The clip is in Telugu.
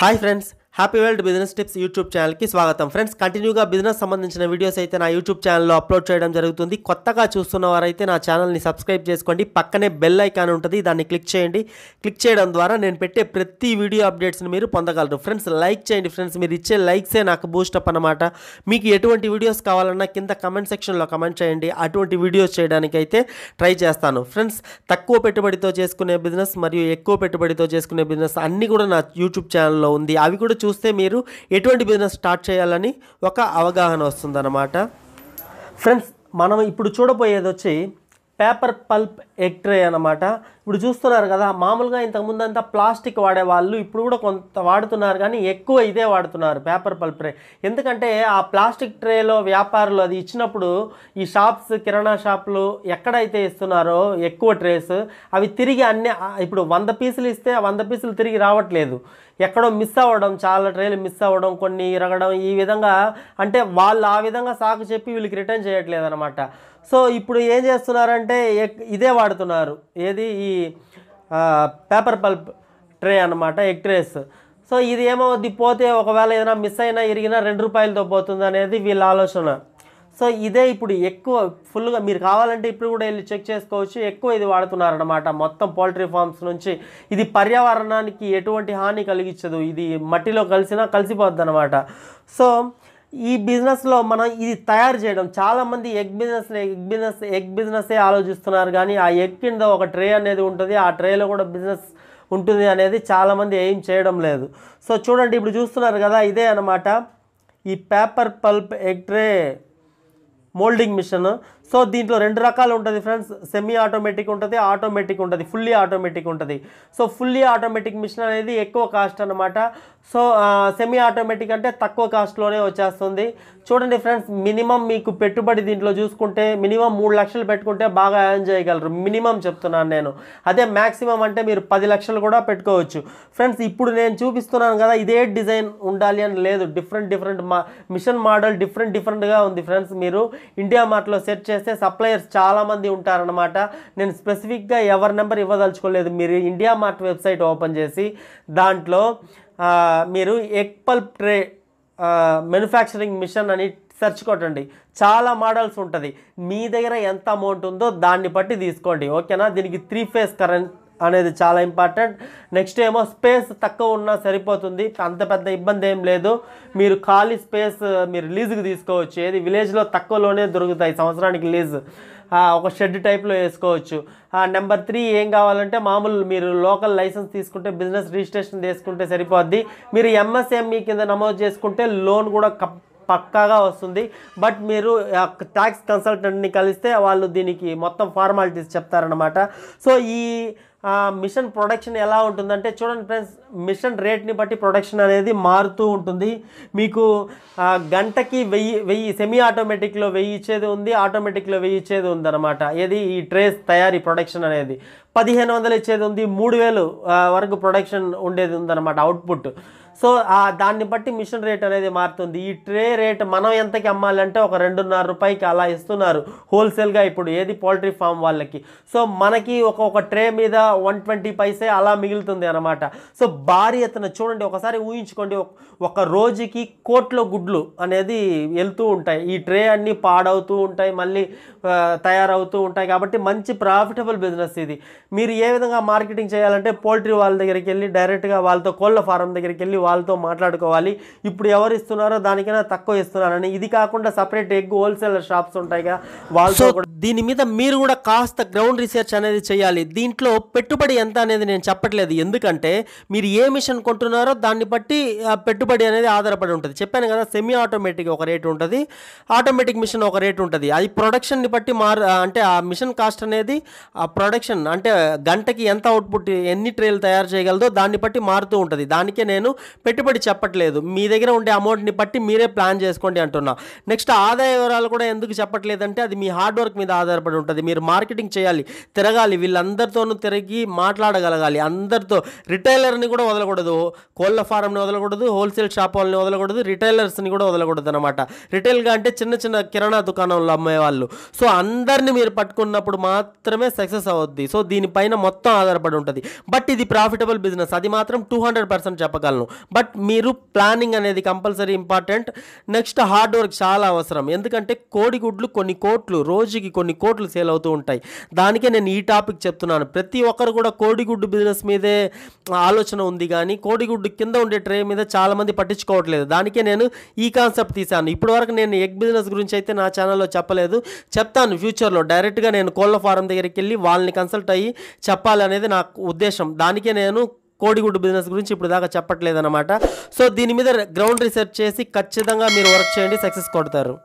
Hi friends, happy world business tips YouTube ఛానల్కి స్వాగతం ఫ్రెండ్స్ కంటిన్యూగా బిజినెస్ సంబంధించిన వీడియోస్ అయితే నా యూట్యూబ్ ఛానల్లో అప్లోడ్ చేయడం జరుగుతుంది కొత్తగా చూస్తున్న వారైతే నా ఛానల్ని సబ్స్క్రైబ్ చేసుకోండి పక్కనే బెల్ ఐకాన్ ఉంటుంది దాన్ని క్లిక్ చేయండి క్లిక్ చేయడం ద్వారా నేను పెట్టే ప్రతి వీడియో అప్డేట్స్ని మీరు పొందగలరు ఫ్రెండ్స్ లైక్ చేయండి ఫ్రెండ్స్ మీరు ఇచ్చే లైక్సే నాకు బూస్టప్ అనమాట మీకు ఎటువంటి వీడియోస్ కావాలన్నా కింద కమెంట్ సెక్షన్లో కమెంట్ చేయండి అటువంటి వీడియోస్ చేయడానికైతే ట్రై చేస్తాను ఫ్రెండ్స్ తక్కువ పెట్టుబడితో చేసుకునే బిజినెస్ మరియు ఎక్కువ పెట్టుబడితో చేసుకునే బిజినెస్ అన్నీ కూడా నా యూట్యూబ్ ఛానల్లో ఉంది అవి కూడా చూస్తే మీరు ఎటువంటి బిజినెస్ స్టార్ట్ చేయాలని ఒక అవగాహన వస్తుందన్నమాట ఫ్రెండ్స్ మనం ఇప్పుడు చూడబోయేది వచ్చి పేపర్ పల్ప్ ఎగ్ ట్రే అనమాట ఇప్పుడు చూస్తున్నారు కదా మామూలుగా ఇంతకుముందు అంతా ప్లాస్టిక్ వాడేవాళ్ళు ఇప్పుడు కూడా కొంత వాడుతున్నారు కానీ ఎక్కువ ఇదే వాడుతున్నారు పేపర్ పల్ప్ ట్రే ఎందుకంటే ఆ ప్లాస్టిక్ ట్రేలో వ్యాపారులు అది ఇచ్చినప్పుడు ఈ షాప్స్ కిరాణా షాపులు ఎక్కడైతే ఇస్తున్నారో ఎక్కువ ట్రేస్ అవి తిరిగి అన్ని ఇప్పుడు వంద పీసులు ఇస్తే వంద పీసులు తిరిగి రావట్లేదు ఎక్కడో మిస్ అవ్వడం చాలా ట్రేలు మిస్ అవ్వడం కొన్ని ఇరగడం ఈ విధంగా అంటే వాళ్ళు ఆ విధంగా సాకు చెప్పి వీళ్ళకి రిటర్న్ చేయట్లేదు అనమాట సో ఇప్పుడు ఏం చేస్తున్నారంటే ఇదే వాడు వాడుతున్నారు ఏది ఈ పేపర్ పల్ప్ ట్రే అనమాట ఎగ్ ట్రేస్ సో ఇది ఏమవుద్ది పోతే ఒకవేళ ఏదైనా మిస్ అయినా ఇరిగినా రెండు రూపాయలతో పోతుంది అనేది వీళ్ళ ఆలోచన సో ఇదే ఇప్పుడు ఎక్కువ ఫుల్గా మీరు కావాలంటే ఇప్పుడు కూడా వెళ్ళి చెక్ చేసుకోవచ్చు ఎక్కువ ఇది వాడుతున్నారనమాట మొత్తం పౌల్ట్రీ ఫార్మ్స్ నుంచి ఇది పర్యావరణానికి ఎటువంటి హాని కలిగించదు ఇది మట్టిలో కలిసినా కలిసిపోద్ది అనమాట సో ఈ బిజినెస్లో మనం ఇది తయారు చేయడం చాలామంది egg business egg business egg బిజినెస్సే ఆలోచిస్తున్నారు కానీ ఆ ఎగ్ కింద ఒక ట్రే అనేది ఉంటుంది ఆ ట్రేలో కూడా బిజినెస్ ఉంటుంది అనేది చాలామంది ఏం చేయడం లేదు సో చూడండి ఇప్పుడు చూస్తున్నారు కదా ఇదే అనమాట ఈ paper pulp egg tray molding machine so దీంట్లో రెండు రకాలు ఉంటుంది ఫ్రెండ్స్ సెమీ ఆటోమేటిక్ ఉంటుంది ఆటోమేటిక్ ఉంటుంది ఫుల్లీ ఆటోమేటిక్ ఉంటుంది సో ఫుల్లీ ఆటోమేటిక్ మిషన్ అనేది ఎక్కువ కాస్ట్ అనమాట సో సెమీ ఆటోమేటిక్ అంటే తక్కువ కాస్ట్లోనే వచ్చేస్తుంది చూడండి ఫ్రెండ్స్ మినిమం మీకు పెట్టుబడి దీంట్లో చూసుకుంటే మినిమం మూడు లక్షలు పెట్టుకుంటే బాగా ఎర్న్ చేయగలరు మినిమం చెప్తున్నాను నేను అదే మ్యాక్సిమం అంటే మీరు పది లక్షలు కూడా పెట్టుకోవచ్చు ఫ్రెండ్స్ ఇప్పుడు నేను చూపిస్తున్నాను కదా ఇదే డిజైన్ ఉండాలి అని లేదు different different machine model different డిఫరెంట్గా ఉంది ఫ్రెండ్స్ మీరు ఇండియా మార్ట్లో సెర్చ్ చేస్తే సప్లయర్స్ చాలామంది ఉంటారనమాట నేను స్పెసిఫిక్గా ఎవరి నెంబర్ ఇవ్వదలుచుకోలేదు మీరు ఇండియా మార్ట్ వెబ్సైట్ ఓపెన్ చేసి దాంట్లో మీరు egg pulp tray manufacturing machine అని సెర్చ్ కొట్టండి చాలా మోడల్స్ ఉంటుంది మీ దగ్గర ఎంత అమౌంట్ ఉందో దాన్ని బట్టి తీసుకోండి ఓకేనా దీనికి త్రీ ఫేస్ కరెంట్ అనేది చాలా ఇంపార్టెంట్ నెక్స్ట్ ఏమో స్పేస్ తక్కువ ఉన్నా సరిపోతుంది అంత పెద్ద ఇబ్బంది ఏం లేదు మీరు ఖాళీ స్పేస్ మీరు లీజుకి తీసుకోవచ్చు ఏది విలేజ్లో తక్కువలోనే దొరుకుతాయి సంవత్సరానికి లీజ్ ఒక షెడ్ టైప్లో వేసుకోవచ్చు నెంబర్ త్రీ ఏం కావాలంటే మామూలు మీరు లోకల్ లైసెన్స్ తీసుకుంటే బిజినెస్ రిజిస్ట్రేషన్ చేసుకుంటే సరిపోద్ది మీరు ఎంఎస్ఎంఈ కింద నమోదు చేసుకుంటే లోన్ కూడా క పక్కాగా వస్తుంది బట్ మీరు ట్యాక్స్ కన్సల్టెంట్ని కలిస్తే వాళ్ళు దీనికి మొత్తం ఫార్మాలిటీస్ చెప్తారనమాట సో ఈ మిషన్ ప్రొడక్షన్ ఎలా ఉంటుందంటే చూడండి ఫ్రెండ్స్ మిషన్ రేట్ని బట్టి ప్రొడక్షన్ అనేది మారుతూ ఉంటుంది మీకు గంటకి వెయ్యి వెయ్యి సెమీ ఆటోమేటిక్లో వెయ్యి ఇచ్చేది ఉంది ఆటోమేటిక్లో వెయ్యి ఇచ్చేది ఉందన్నమాట ఏది ఈ ట్రేస్ తయారీ ప్రొడక్షన్ అనేది పదిహేను వందలు ఇచ్చేది ఉంది మూడు వేలు వరకు ప్రొడక్షన్ ఉండేది ఉందన్నమాట అవుట్పుట్ సో దాన్ని బట్టి మిషన్ రేట్ అనేది మారుతుంది ఈ ట్రే రేట్ మనం ఎంతకి అమ్మాలంటే ఒక రెండున్నర రూపాయికి అలా ఇస్తున్నారు హోల్సేల్గా ఇప్పుడు ఏది పౌల్ట్రీ ఫామ్ వాళ్ళకి సో మనకి ఒక ట్రే మీద వన్ ట్వంటీ పైసే అలా మిగులుతుంది అనమాట సో భారీ ఎత్తున చూడండి ఒకసారి ఊహించుకోండి ఒక రోజుకి కోట్ల గుడ్లు అనేది వెళ్తూ ఉంటాయి ఈ ట్రే అన్నీ పాడవుతూ ఉంటాయి మళ్ళీ తయారవుతూ ఉంటాయి కాబట్టి మంచి ప్రాఫిటబుల్ బిజినెస్ ఇది మీరు ఏ విధంగా మార్కెటింగ్ చేయాలంటే పౌల్ట్రీ వాళ్ళ దగ్గరికి వెళ్ళి డైరెక్ట్గా వాళ్ళతో కోళ్ళ ఫారం దగ్గరికి వెళ్ళి వాళ్ళతో మాట్లాడుకోవాలి ఇప్పుడు ఎవరు ఇస్తున్నారో దానికైనా తక్కువ ఇస్తున్నారని ఇది కాకుండా సపరేట్ ఎగ్ హోల్సేలర్ షాప్స్ ఉంటాయి కదా వాళ్ళతో దీని మీద మీరు కూడా కాస్త గ్రౌండ్ రీసెర్చ్ అనేది చేయాలి దీంట్లో పెట్టుబడి ఎంత అనేది నేను చెప్పట్లేదు ఎందుకంటే మీరు ఏ మిషన్ కొంటున్నారో దాన్ని బట్టి పెట్టుబడి అనేది ఆధారపడి ఉంటుంది చెప్పాను కదా సెమీ ఆటోమేటిక్ ఒక రేటు ఉంటుంది ఆటోమేటిక్ మిషన్ ఒక రేటు ఉంటుంది అది ప్రొడక్షన్ని బట్టి మార్ అంటే ఆ మిషన్ కాస్ట్ అనేది ఆ ప్రొడక్షన్ అంటే గంటకి ఎంత అవుట్పుట్ ఎన్ని ట్రేలు తయారు చేయగలదో దాన్ని బట్టి మారుతూ ఉంటుంది దానికే నేను పెట్టుబడి చెప్పట్లేదు మీ దగ్గర ఉండే అమౌంట్ని బట్టి మీరే ప్లాన్ చేసుకోండి అంటున్నా నెక్స్ట్ ఆదాయ వివరాలు కూడా ఎందుకు చెప్పట్లేదంటే అది మీ హార్డ్ వర్క్ మీద ఆధారపడి ఉంటుంది మీరు మార్కెటింగ్ చేయాలి తిరగాలి వీళ్ళందరితోనూ తిరిగి మాట్లాడగలగాలి అందరితో రిటైలర్ని కూడా వదలకూడదు కోళ్ళ ఫారంని వదలకూడదు హోల్సేల్ షాప్ వాళ్ళని వదలకూడదు రిటైలర్స్ని కూడా వదలకూడదు అనమాట రిటైల్గా అంటే చిన్న చిన్న కిరాణా దుకాణంలో అమ్మేవాళ్ళు సో అందరిని మీరు పట్టుకున్నప్పుడు మాత్రమే సక్సెస్ అవుద్ది సో దీనిపైన మొత్తం ఆధారపడి ఉంటుంది బట్ ఇది ప్రాఫిటబుల్ బిజినెస్ అది మాత్రం టూ హండ్రెడ్ పర్సెంట్ చెప్పగలను బట్ మీరు ప్లానింగ్ అనేది compulsory important next hard work చాలా అవసరం ఎందుకంటే కోడిగుడ్లు కొన్ని కోట్లు రోజుకి కొన్ని కోట్లు సేల్ అవుతూ ఉంటాయి దానికే నేను ఈ టాపిక్ చెప్తున్నాను ప్రతి ఒక్కరు కూడా కోడిగుడ్డు బిజినెస్ మీదే ఆలోచన ఉంది కానీ కోడిగుడ్డు కింద ఉండే ట్రే మీద చాలామంది పట్టించుకోవట్లేదు దానికే నేను ఈ కాన్సెప్ట్ తీశాను ఇప్పటివరకు నేను ఎగ్ బిజినెస్ గురించి అయితే నా ఛానల్లో చెప్పలేదు చెప్తాను ఫ్యూచర్లో డైరెక్ట్గా నేను కోళ్ళ ఫారం దగ్గరికి వెళ్ళి వాళ్ళని కన్సల్ట్ అయ్యి చెప్పాలనేది నా ఉద్దేశం దానికే నేను కోడిగుడ్డు బిజినెస్ గురించి ఇప్పుడు దాకా చెప్పట్లేదన్నమాట సో దీని మీద గ్రౌండ్ రీసెర్చ్ చేసి ఖచ్చితంగా మీరు వర్క్ చేయండి సక్సెస్ కొడతారు